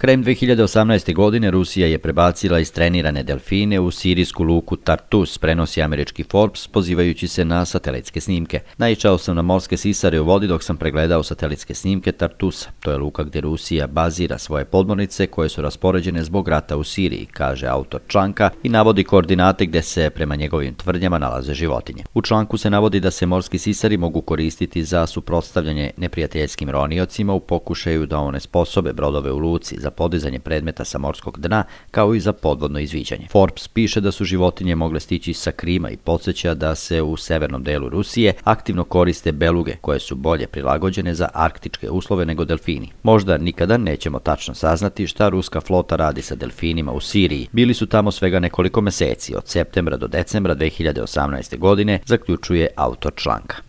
Krajem 2018. godine Rusija je prebacila istrenirane delfine u sirijsku luku Tartus, prenosi američki Forbes pozivajući se na satelitske snimke. Naičao sam na morske sisare u vodi dok sam pregledao satelitske snimke Tartusa. To je luka gdje Rusija bazira svoje podmornice koje su raspoređene zbog rata u Siriji, kaže autor članka i navodi koordinate gdje se prema njegovim tvrdnjama nalaze životinje. U članku se navodi da se morski sisari mogu koristiti za suprotstavljanje neprijateljskim roniocima u pokušaju da one sposobe brodove u luci za za podizanje predmeta sa morskog dna kao i za podvodno izviđanje. Forbes piše da su životinje mogle stići sa Krima i podsjeća da se u severnom delu Rusije aktivno koriste beluge koje su bolje prilagođene za arktičke uslove nego delfini. Možda nikada nećemo tačno saznati šta ruska flota radi sa delfinima u Siriji. Bili su tamo svega nekoliko meseci, od septembra do decembra 2018. godine, zaključuje autor članka.